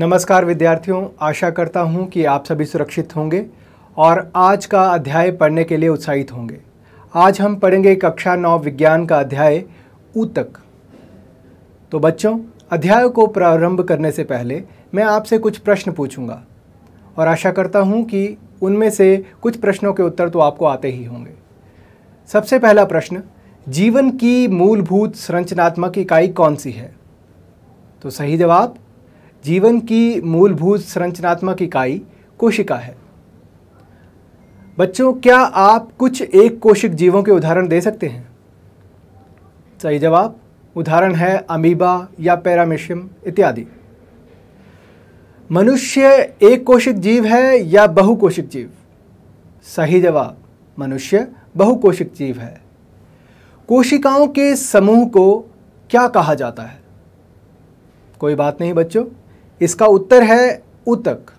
नमस्कार विद्यार्थियों आशा करता हूं कि आप सभी सुरक्षित होंगे और आज का अध्याय पढ़ने के लिए उत्साहित होंगे आज हम पढ़ेंगे कक्षा नौ विज्ञान का अध्याय ऊतक तो बच्चों अध्याय को प्रारंभ करने से पहले मैं आपसे कुछ प्रश्न पूछूंगा और आशा करता हूं कि उनमें से कुछ प्रश्नों के उत्तर तो आपको आते ही होंगे सबसे पहला प्रश्न जीवन की मूलभूत संरचनात्मक इकाई कौन सी है तो सही जवाब जीवन की मूलभूत संरचनात्मक इकाई कोशिका है बच्चों क्या आप कुछ एक कोशिक जीवों के उदाहरण दे सकते हैं सही जवाब उदाहरण है अमीबा या पैरामिशियम इत्यादि मनुष्य एक कोशिक जीव है या बहुकोशिक जीव सही जवाब मनुष्य बहुकोशिक जीव है कोशिकाओं के समूह को क्या कहा जाता है कोई बात नहीं बच्चों इसका उत्तर है उतक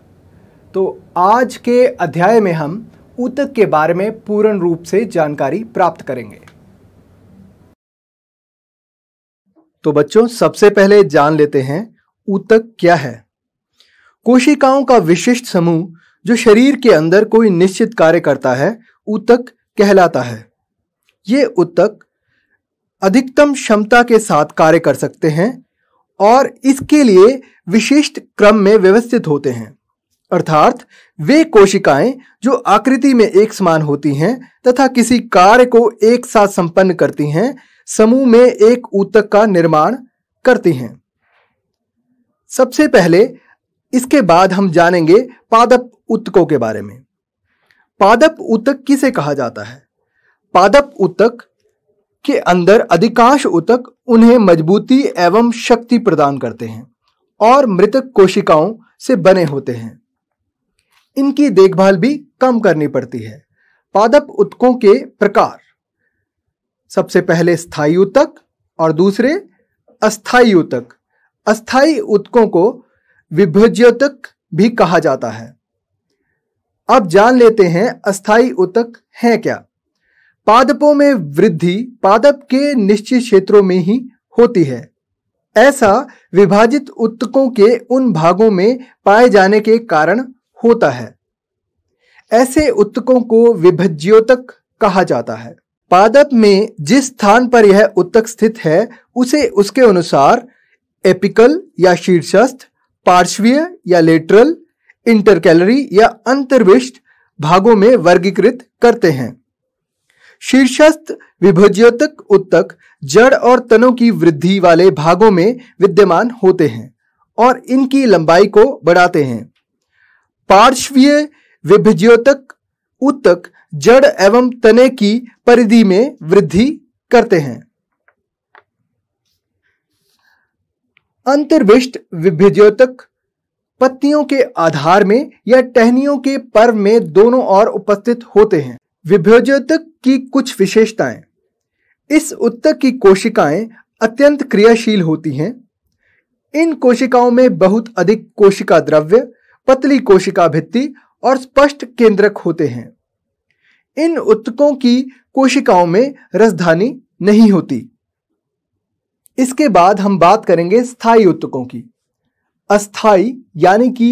तो आज के अध्याय में हम उतक के बारे में पूर्ण रूप से जानकारी प्राप्त करेंगे तो बच्चों सबसे पहले जान लेते हैं उतक क्या है कोशिकाओं का विशिष्ट समूह जो शरीर के अंदर कोई निश्चित कार्य करता है उतक कहलाता है ये उतक अधिकतम क्षमता के साथ कार्य कर सकते हैं और इसके लिए विशिष्ट क्रम में व्यवस्थित होते हैं अर्थात वे कोशिकाएं जो आकृति में एक समान होती हैं तथा किसी कार्य को एक साथ संपन्न करती हैं समूह में एक ऊतक का निर्माण करती हैं सबसे पहले इसके बाद हम जानेंगे पादप उत्तकों के बारे में पादप उत्तक किसे कहा जाता है पादप उत्तक के अंदर अधिकांश ऊतक उन्हें मजबूती एवं शक्ति प्रदान करते हैं और मृतक कोशिकाओं से बने होते हैं इनकी देखभाल भी कम करनी पड़ती है पादप उत्कों के प्रकार सबसे पहले स्थायी ऊतक और दूसरे अस्थायी ऊतक अस्थायी उत्कों को विभज्योतक भी कहा जाता है अब जान लेते हैं अस्थायी उतक हैं क्या पादपों में वृद्धि पादप के निश्चित क्षेत्रों में ही होती है ऐसा विभाजित उत्तकों के उन भागों में पाए जाने के कारण होता है ऐसे उत्तकों को विभज्योतक कहा जाता है पादप में जिस स्थान पर यह उत्तक स्थित है उसे उसके अनुसार एपिकल या शीर्षस्थ पार्श्वीय या लेटरल इंटरकैलरी या अंतर्विष्ट भागों में वर्गीकृत करते हैं शीर्षस्थ विभज्योतक उत्तक जड़ और तनों की वृद्धि वाले भागों में विद्यमान होते हैं और इनकी लंबाई को बढ़ाते हैं पार्श्वीय विभज्योतक उत्तक जड़ एवं तने की परिधि में वृद्धि करते हैं अंतर्विष्ट विभज्योतक पत्तियों के आधार में या टहनियों के पर्व में दोनों और उपस्थित होते हैं विभोजोतक की कुछ विशेषताएं इस उत्तक की कोशिकाएं अत्यंत क्रियाशील होती हैं इन कोशिकाओं में बहुत अधिक कोशिका द्रव्य पतली कोशिका भित्ति और स्पष्ट केंद्रक होते हैं इन उत्तकों की कोशिकाओं में रसधानी नहीं होती इसके बाद हम बात करेंगे स्थायी उत्तकों की अस्थाई यानी कि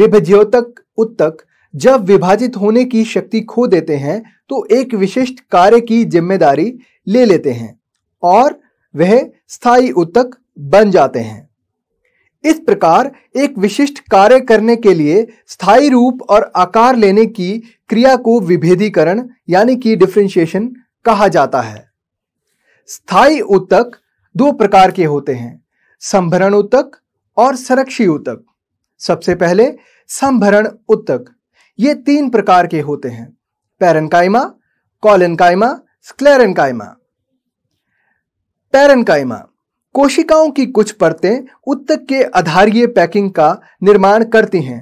विभज्योतक उत्तक जब विभाजित होने की शक्ति खो देते हैं तो एक विशिष्ट कार्य की जिम्मेदारी ले लेते हैं और वह स्थायी उत्तक बन जाते हैं इस प्रकार एक विशिष्ट कार्य करने के लिए स्थायी रूप और आकार लेने की क्रिया को विभेदीकरण यानी कि डिफ्रेंशिएशन कहा जाता है स्थायी उत्तक दो प्रकार के होते हैं संभरण उत्तक और संरक्षी उत्तक सबसे पहले संभरण उत्तक ये तीन प्रकार के होते हैं पैरनकाइमा कॉलनकाइमा स्क्लेरनकाइमा पैरनकाइमा कोशिकाओं की कुछ परतें उत्तक के आधारीय पैकिंग का निर्माण करती हैं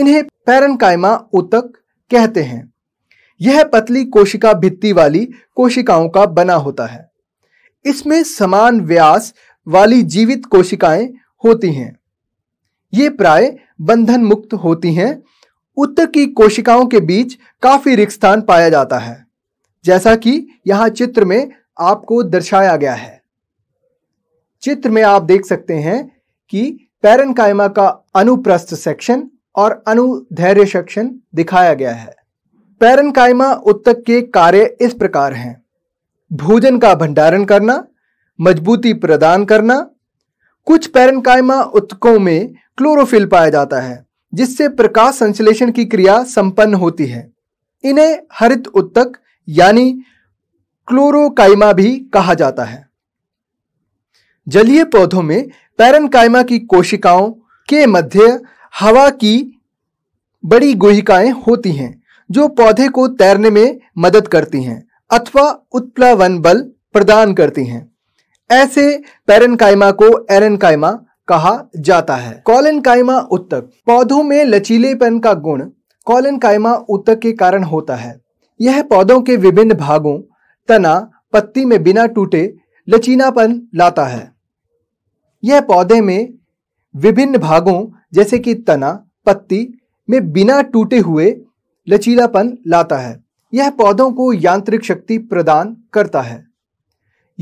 इन्हें पैरनकाइमा उत्तक कहते हैं यह पतली कोशिका भित्ति वाली कोशिकाओं का बना होता है इसमें समान व्यास वाली जीवित कोशिकाएं होती हैं ये प्राय बंधन मुक्त होती हैं उत्तर की कोशिकाओं के बीच काफी रिक्त स्थान पाया जाता है जैसा कि यहां चित्र में आपको दर्शाया गया है चित्र में आप देख सकते हैं कि पैरन कायमा का अनुप्रस्थ सेक्शन और अनुधैर्य सेक्शन दिखाया गया है पैरन कायमा उत्तक के कार्य इस प्रकार हैं भोजन का भंडारण करना मजबूती प्रदान करना कुछ पैरन कायमा उत्तकों में क्लोरोफिल पाया जाता है जिससे प्रकाश संश्लेषण की क्रिया संपन्न होती है इन्हें हरित उत्तक यानी क्लोरोकाइमा भी कहा जाता है जलीय पौधों में पैरनकाइमा की कोशिकाओं के मध्य हवा की बड़ी गुहिकाएं होती हैं जो पौधे को तैरने में मदद करती हैं अथवा उत्प्लावन बल प्रदान करती हैं ऐसे पैरनकाइमा को एरनकाइमा कहा जाता है कॉलन कायमा उत्तक पौधों में लचीलेपन का गुण कॉलन कायमा उत्तक के कारण होता है यह पौधों के विभिन्न भागों तना पत्ती में बिना टूटे लचीनापन लाता है यह पौधे में विभिन्न भागों जैसे कि तना पत्ती में बिना टूटे हुए लचीलापन लाता है यह पौधों को यांत्रिक शक्ति प्रदान करता है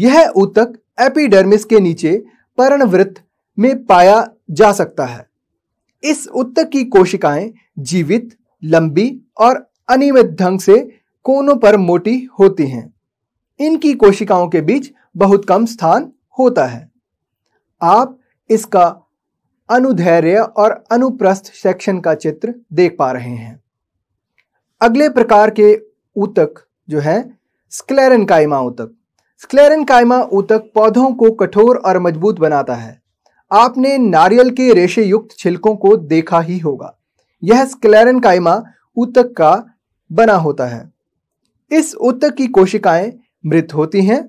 यह ऊतक एपिडर्मिस के नीचे पर्णवृत्त में पाया जा सकता है इस उत्तक की कोशिकाएं जीवित लंबी और अनियमित ढंग से कोनों पर मोटी होती हैं इनकी कोशिकाओं के बीच बहुत कम स्थान होता है आप इसका अनुधैर्य और अनुप्रस्थ सेक्शन का चित्र देख पा रहे हैं अगले प्रकार के ऊतक जो है स्क्लेरन कायमा ऊतक स्क्लेरन कायमा ऊतक पौधों को कठोर और मजबूत बनाता है आपने नारियल के रेशे युक्त छिलकों को देखा ही होगा यह स्क्लेरन कायमा ऊतक का बना होता है इस ऊतक की कोशिकाएं मृत होती हैं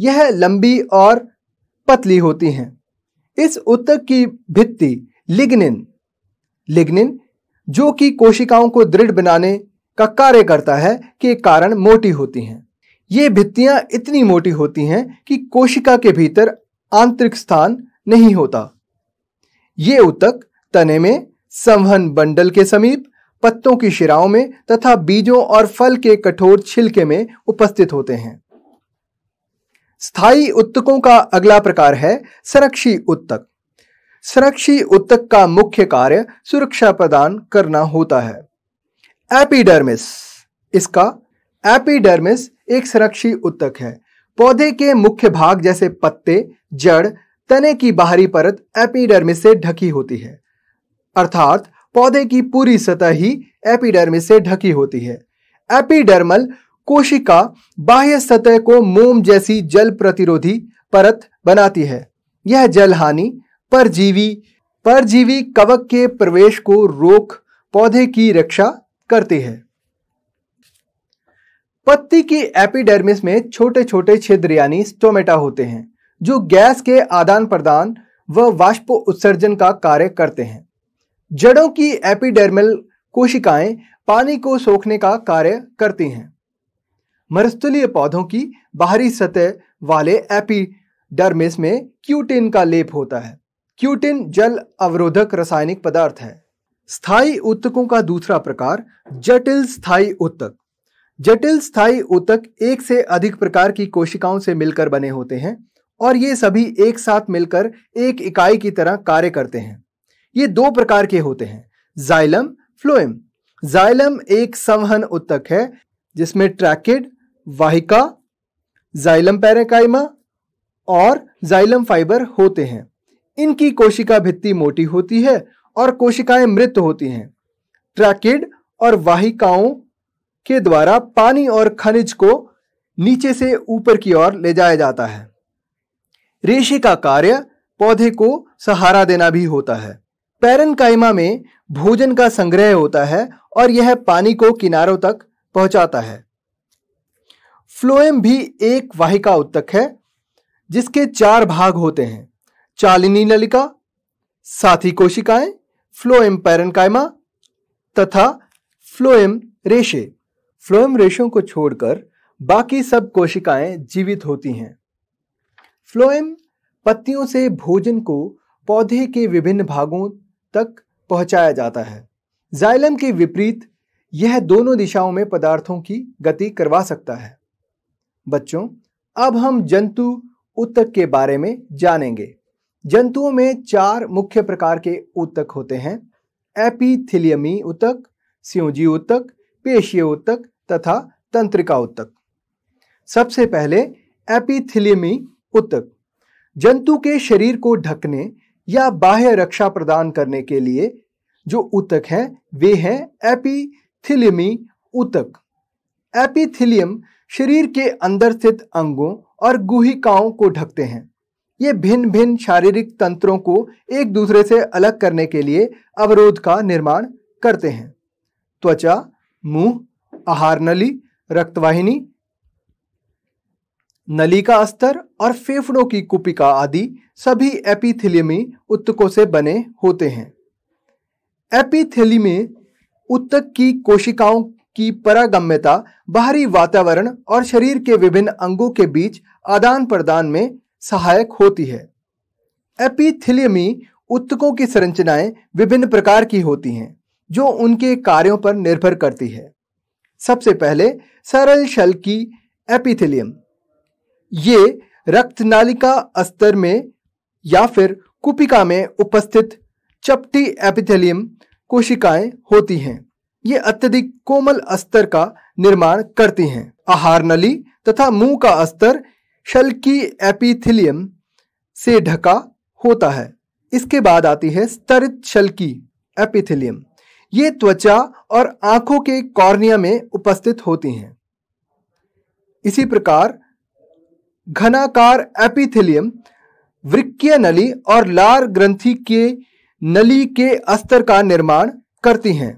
यह लंबी और पतली होती हैं इस ऊतक की भित्ति लिग्निन लिग्निन जो कि कोशिकाओं को दृढ़ बनाने का कार्य करता है के कारण मोटी होती हैं ये भित्तियां इतनी मोटी होती हैं कि कोशिका के भीतर आंतरिक स्थान नहीं होता ये उतक तने में संवहन बंडल के समीप पत्तों की शिराओं में तथा बीजों और फल के कठोर छिलके में उपस्थित होते हैं स्थायी उत्तकों का अगला प्रकार है संरक्षी उत्तक संरक्षी उत्तक का मुख्य कार्य सुरक्षा प्रदान करना होता है एपिडर्मिस इसका एपिडर्मिस एक संरक्षी उत्तक है पौधे के मुख्य भाग जैसे पत्ते जड़ तने की बाहरी परत एपिडर्मिस से ढकी होती है अर्थात पौधे की पूरी सतह ही एपिडर्मिस से ढकी होती है एपिडर्मल कोशिका बाह्य सतह को मोम जैसी जल प्रतिरोधी परत बनाती है यह जल हानि परजीवी परजीवी कवक के प्रवेश को रोक पौधे की रक्षा करती है पत्ती की एपिडर्मिस में छोटे छोटे छिद्र यानी स्टोमेटा होते हैं जो गैस के आदान प्रदान व वाष्प उत्सर्जन का कार्य करते हैं जड़ों की एपिडर्मल कोशिकाएं पानी को सोखने का कार्य करती हैं मरुस्थलीय पौधों की बाहरी सतह वाले एपिडर्मिस में क्यूटिन का लेप होता है क्यूटिन जल अवरोधक रासायनिक पदार्थ है स्थायी उत्तकों का दूसरा प्रकार जटिल स्थायी उत्तक जटिल स्थायी उत्तक एक से अधिक प्रकार की कोशिकाओं से मिलकर बने होते हैं और ये सभी एक साथ मिलकर एक इकाई की तरह कार्य करते हैं ये दो प्रकार के होते हैं जाइलम फ्लोएम जाइलम एक संवहन उत्तक है जिसमें ट्रैकिड वाहिका जाइलम पैराकाइमा और जाइलम फाइबर होते हैं इनकी कोशिका भित्ति मोटी होती है और कोशिकाएं मृत होती हैं ट्रैकिड और वाहिकाओं के द्वारा पानी और खनिज को नीचे से ऊपर की ओर ले जाया जाता है रेशे का कार्य पौधे को सहारा देना भी होता है कायमा में भोजन का संग्रह होता है और यह पानी को किनारों तक पहुंचाता है फ्लोएम भी एक वाहिका उत्तक है जिसके चार भाग होते हैं चालिनी नलिका साथी कोशिकाएं फ्लोएम कायमा तथा फ्लोएम रेशे फ्लोएम रेशों को छोड़कर बाकी सब कोशिकाएं जीवित होती हैं फ्लोएम पत्तियों से भोजन को पौधे के विभिन्न भागों तक पहुंचाया जाता है जाइलम के विपरीत यह दोनों दिशाओं में पदार्थों की गति करवा सकता है बच्चों अब हम जंतु उत्तक के बारे में जानेंगे जंतुओं में चार मुख्य प्रकार के उत्तक होते हैं एपीथिलियमी उत्तक सियोजी उत्तक पेशीय उत्तक तथा तंत्रिका उत्तक सबसे पहले एपीथिलियमी उत्तर जंतु के शरीर को ढकने या बाह्य रक्षा प्रदान करने के लिए जो ऊतक हैं वे हैं एपिथिलियमी ऊतक एपिथिलियम शरीर के अंदर स्थित अंगों और गुहिकाओं को ढकते हैं ये भिन्न भिन्न शारीरिक तंत्रों को एक दूसरे से अलग करने के लिए अवरोध का निर्माण करते हैं त्वचा मुंह आहार नली रक्तवाहिनी नली का अस्तर और फेफड़ों की कुपिका आदि सभी एपिथिलियमी उत्तकों से बने होते हैं एपिथिलियमी उत्तक की कोशिकाओं की परागम्यता बाहरी वातावरण और शरीर के विभिन्न अंगों के बीच आदान प्रदान में सहायक होती है एपिथिलियमी उत्तकों की संरचनाएं विभिन्न प्रकार की होती हैं जो उनके कार्यों पर निर्भर करती है सबसे पहले सरल शल की एपिथिलियम ये रक्त नालिका अस्तर में या फिर कुपिका में उपस्थित चपटी एपिथेलियम कोशिकाएं होती हैं ये अत्यधिक कोमल अस्तर का निर्माण करती हैं आहार नली तथा मुंह का अस्तर की एपिथिलियम से ढका होता है इसके बाद आती है स्तरित शल की एपिथिलियम ये त्वचा और आंखों के कॉर्निया में उपस्थित होती हैं इसी प्रकार घनाकार एपिथेलियम वृक्कीय नली और लार ग्रंथि के नली के अस्तर का निर्माण करती हैं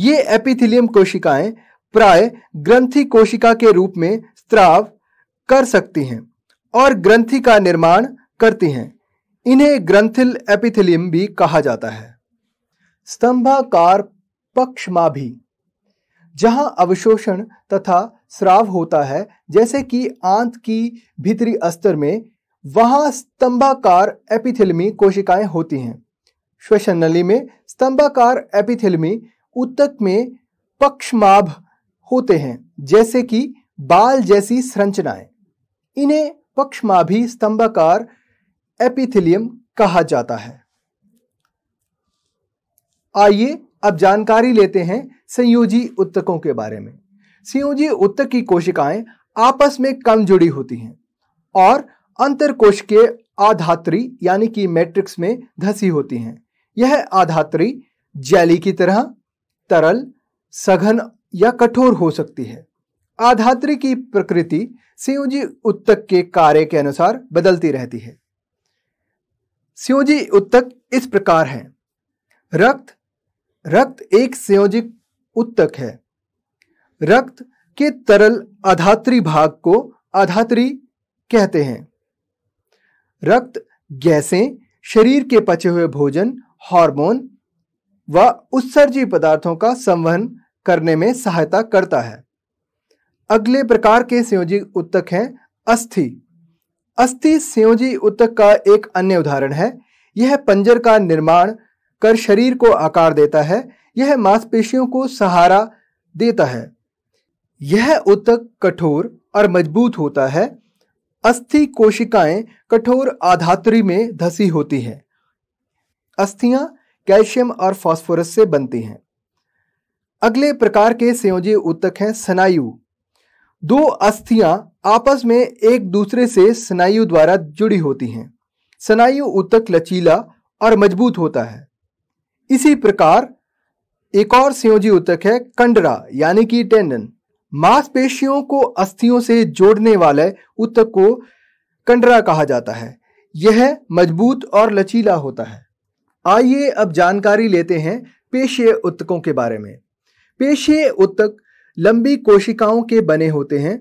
ये एपिथेलियम कोशिकाएं प्राय ग्रंथि कोशिका के रूप में स्त्राव कर सकती हैं और ग्रंथि का निर्माण करती हैं इन्हें ग्रंथिल एपिथेलियम भी कहा जाता है स्तंभाकार पक्षमा भी जहां अवशोषण तथा श्राव होता है जैसे कि आंत की भीतरी अस्तर में वहां स्तंभाकार एपिथिलमी कोशिकाएं होती हैं श्वसन नली में स्तंभाकार एपिथिलमी उत्तक में पक्षमाभ होते हैं जैसे कि बाल जैसी संरचनाएं इन्हें पक्षमाभी स्तंभाकार एपिथिलियम कहा जाता है आइए अब जानकारी लेते हैं संयोजी उत्तकों के बारे में संयोजी उत्तक की कोशिकाएं आपस में कम जुड़ी होती हैं और अंतर कोश के आधात्री यानी कि मैट्रिक्स में धसी होती हैं यह आधात्री जैली की तरह तरल सघन या कठोर हो सकती है आधात्री की प्रकृति संयोजी उत्तक के कार्य के अनुसार बदलती रहती है उत्तक इस प्रकार हैं रक्त रक्त एक संयोजिक उत्तक है रक्त के तरल अधात्री भाग को अधात्री कहते हैं रक्त गैसें शरीर के पचे हुए भोजन हार्मोन व उत्सर्जी पदार्थों का संवहन करने में सहायता करता है अगले प्रकार के संयोजी उत्तक हैं अस्थि अस्थि संयोजी उत्तक का एक अन्य उदाहरण है यह पंजर का निर्माण कर शरीर को आकार देता है यह मांसपेशियों को सहारा देता है यह उतक कठोर और मजबूत होता है अस्थि कोशिकाएं कठोर आधात्री में धसी होती हैं अस्थियां कैल्शियम और फास्फोरस से बनती हैं अगले प्रकार के संयोजी उत्तक हैं स्नायु दो अस्थियां आपस में एक दूसरे से स्नायु द्वारा जुड़ी होती हैं स्नायु उत्तक लचीला और मजबूत होता है इसी प्रकार एक और संयोजी उत्तक है कंडरा यानी कि टेंडन मांसपेशियों को अस्थियों से जोड़ने वाले उत्तक को कंडरा कहा जाता है यह मजबूत और लचीला होता है आइए अब जानकारी लेते हैं पेशे उत्तकों के बारे में पेशे उत्तक लंबी कोशिकाओं के बने होते हैं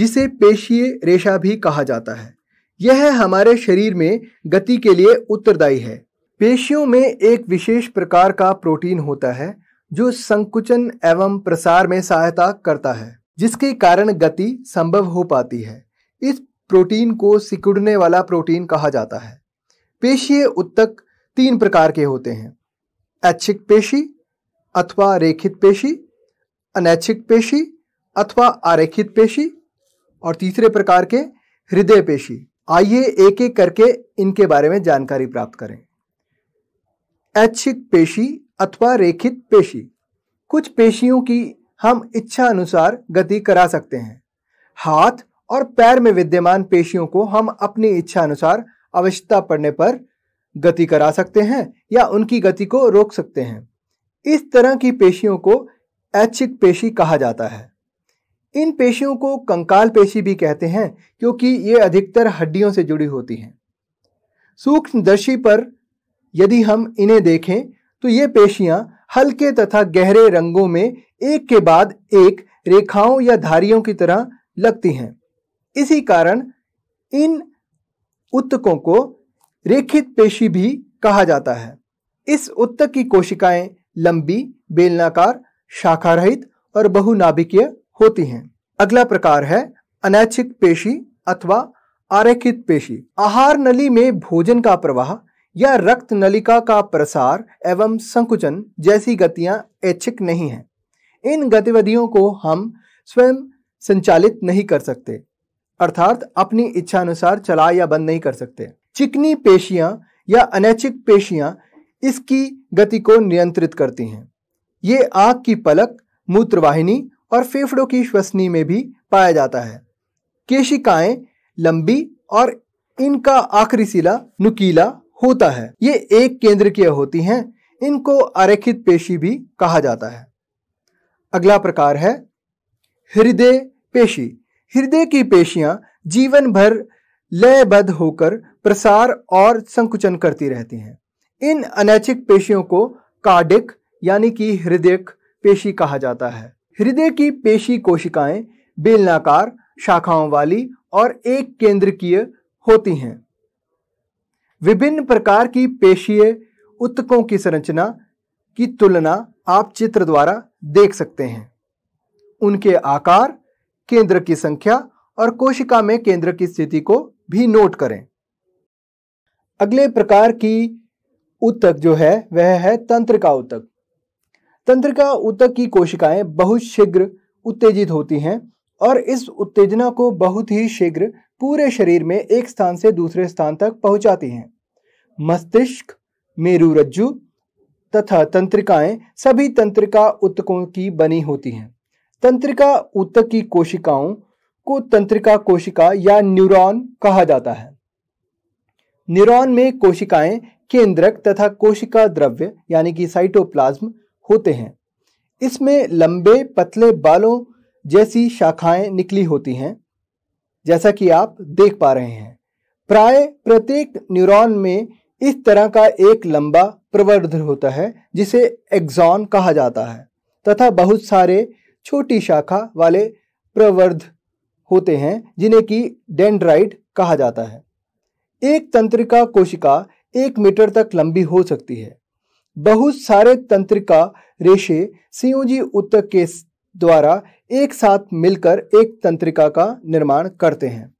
जिसे पेशीय रेशा भी कहा जाता है यह हमारे शरीर में गति के लिए उत्तरदायी है पेशियों में एक विशेष प्रकार का प्रोटीन होता है जो संकुचन एवं प्रसार में सहायता करता है जिसके कारण गति संभव हो पाती है इस प्रोटीन को सिकुड़ने वाला प्रोटीन कहा जाता है पेशीय उत्तक तीन प्रकार के होते हैं ऐच्छिक पेशी अथवा रेखित पेशी अनैच्छिक पेशी अथवा आरेखित पेशी और तीसरे प्रकार के हृदय पेशी आइए एक एक करके इनके बारे में जानकारी प्राप्त करें ऐच्छिक पेशी अथवा रेखित पेशी कुछ पेशियों की हम इच्छा अनुसार गति करा सकते हैं हाथ और पैर में विद्यमान पेशियों को हम अपनी इच्छा अनुसार आवश्यकता पड़ने पर गति करा सकते हैं या उनकी गति को रोक सकते हैं इस तरह की पेशियों को ऐच्छिक पेशी कहा जाता है इन पेशियों को कंकाल पेशी भी कहते हैं क्योंकि ये अधिकतर हड्डियों से जुड़ी होती हैं सूक्ष्मदर्शी पर यदि हम इन्हें देखें तो ये पेशियां हल्के तथा गहरे रंगों में एक के बाद एक रेखाओं या धारियों की तरह लगती हैं इसी कारण इन उत्तकों को रेखित पेशी भी कहा जाता है इस उत्तक की कोशिकाएं लंबी बेलनाकार शाखा रहित और बहुनाभिकीय होती हैं अगला प्रकार है अनैच्छिक पेशी अथवा आरेखित पेशी आहार नली में भोजन का प्रवाह या रक्त नलिका का प्रसार एवं संकुचन जैसी गतियां ऐच्छिक नहीं हैं इन गतिविधियों को हम स्वयं संचालित नहीं कर सकते अर्थात अपनी इच्छा अनुसार चला या बंद नहीं कर सकते चिकनी पेशियां या अनैच्छिक पेशियां इसकी गति को नियंत्रित करती हैं ये आँख की पलक मूत्रवाहिनी और फेफड़ों की श्वसनी में भी पाया जाता है केशिकाएं लंबी और इनका आखिरी सिला नुकीला होता है ये एक केंद्र की होती हैं इनको अरेखित पेशी भी कहा जाता है अगला प्रकार है हृदय पेशी हृदय की पेशियां जीवन भर लयबद्ध होकर प्रसार और संकुचन करती रहती हैं इन अनैच्छिक पेशियों को कार्डिक यानी कि हृदय पेशी कहा जाता है हृदय की पेशी कोशिकाएं बेलनाकार शाखाओं वाली और एक केंद्र की होती हैं विभिन्न प्रकार की पेशीय उत्तकों की संरचना की तुलना आप चित्र द्वारा देख सकते हैं उनके आकार केंद्र की संख्या और कोशिका में केंद्र की स्थिति को भी नोट करें अगले प्रकार की उत्तक जो है वह है तंत्रिका उत्तक तंत्रिका उत्तक की कोशिकाएं बहुत शीघ्र उत्तेजित होती हैं और इस उत्तेजना को बहुत ही शीघ्र पूरे शरीर में एक स्थान से दूसरे स्थान तक पहुंचाती हैं मस्तिष्क मेरुरज्जु तथा तंत्रिकाएं सभी तंत्रिका उत्तकों की बनी होती हैं तंत्रिका उत्तक की कोशिकाओं को तंत्रिका कोशिका या न्यूरॉन कहा जाता है न्यूरॉन में कोशिकाएं केंद्रक तथा कोशिका द्रव्य यानी कि साइटोप्लाज्म होते हैं इसमें लंबे पतले बालों जैसी शाखाएं निकली होती हैं जैसा कि आप देख पा रहे हैं प्राय प्रत्येक न्यूरॉन में इस तरह का एक लंबा प्रवर्ध होता है जिसे एक्सॉन कहा जाता है तथा बहुत सारे छोटी शाखा वाले प्रवर्ध होते हैं जिन्हें कि डेंड्राइड कहा जाता है एक तंत्रिका कोशिका एक मीटर तक लंबी हो सकती है बहुत सारे तंत्रिका रेशे सीओजी उत्तक के द्वारा एक साथ मिलकर एक तंत्रिका का निर्माण करते हैं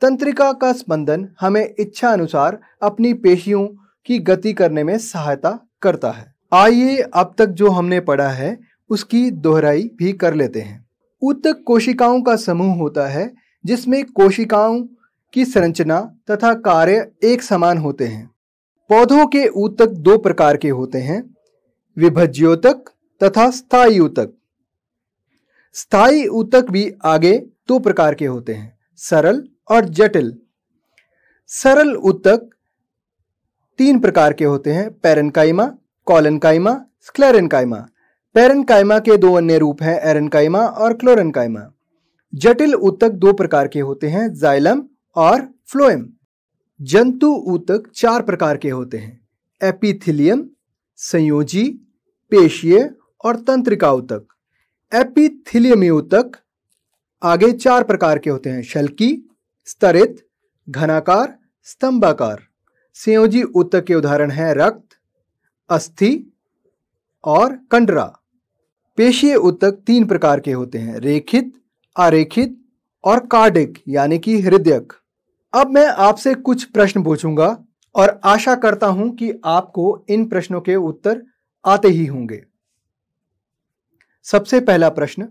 तंत्रिका का स्पंदन हमें इच्छा अनुसार अपनी पेशियों की गति करने में सहायता करता है आइए अब तक जो हमने पढ़ा है उसकी दोहराई भी कर लेते हैं उत्तक कोशिकाओं का समूह होता है जिसमें कोशिकाओं की संरचना तथा कार्य एक समान होते हैं पौधों के ऊतक दो प्रकार के होते हैं विभज्योतक तथा स्थायी ऊतक स्थायी ऊतक भी आगे दो प्रकार के होते हैं सरल और जटिल सरल उत्तक तीन प्रकार के होते हैं पेरनकाइमा कॉलनकाइमा स्क्लेरनकाइमा पेरनकाइमा के दो अन्य रूप हैं एरनकाइमा और क्लोरनकाइमा जटिल उत्तक दो प्रकार के होते हैं जाइलम और फ्लोएम जंतु ऊतक चार प्रकार के होते हैं एपिथिलियम संयोजी पेशीय और तंत्रिका ऊतक एपिथिलियमी ऊतक आगे चार प्रकार के होते हैं शल्की स्तरित घनाकार स्तंभाकार संयोजी ऊतक के उदाहरण हैं रक्त अस्थि और कंडरा पेशीय ऊतक तीन प्रकार के होते हैं रेखित अरेखित और कार्डिक यानी कि हृदयक अब मैं आपसे कुछ प्रश्न पूछूंगा और आशा करता हूं कि आपको इन प्रश्नों के उत्तर आते ही होंगे सबसे पहला प्रश्न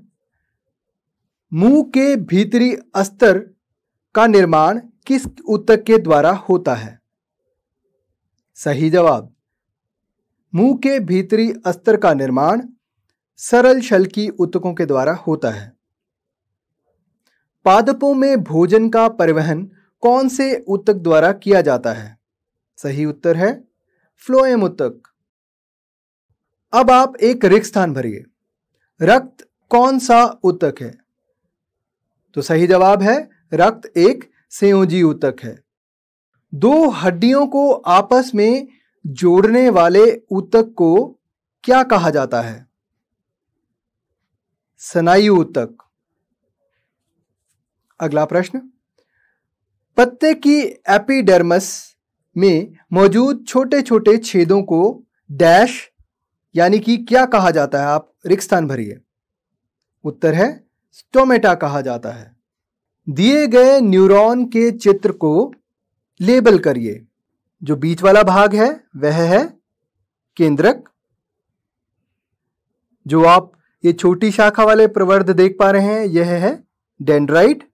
मुंह के भीतरी अस्तर का निर्माण किस उत्तक के द्वारा होता है सही जवाब मुंह के भीतरी अस्त्र का निर्माण सरल की उत्तकों के द्वारा होता है पादपों में भोजन का परिवहन कौन से उत्तक द्वारा किया जाता है सही उत्तर है फ्लोएम उत्तक अब आप एक रिक्त स्थान भरिए रक्त कौन सा उत्तक है तो सही जवाब है रक्त एक संयोजी ऊतक है दो हड्डियों को आपस में जोड़ने वाले ऊतक को क्या कहा जाता है सनाई ऊतक अगला प्रश्न पत्ते की एपिडर्मस में मौजूद छोटे छोटे छेदों को डैश यानी कि क्या कहा जाता है आप स्थान भरिए उत्तर है स्टोमेटा कहा जाता है दिए गए न्यूरॉन के चित्र को लेबल करिए जो बीच वाला भाग है वह है केंद्रक जो आप ये छोटी शाखा वाले प्रवर्ध देख पा रहे हैं यह है डेंड्राइट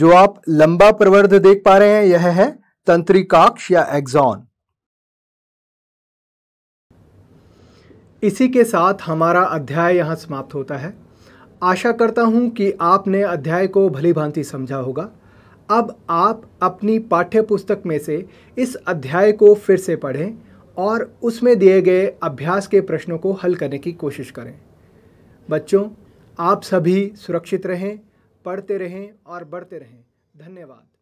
जो आप लंबा प्रवर्ध देख पा रहे हैं यह है तंत्रिकाक्ष या एग्जॉन इसी के साथ हमारा अध्याय यहां समाप्त होता है आशा करता हूँ कि आपने अध्याय को भली भांति समझा होगा अब आप अपनी पाठ्य पुस्तक में से इस अध्याय को फिर से पढ़ें और उसमें दिए गए अभ्यास के प्रश्नों को हल करने की कोशिश करें बच्चों आप सभी सुरक्षित रहें पढ़ते रहें और बढ़ते रहें धन्यवाद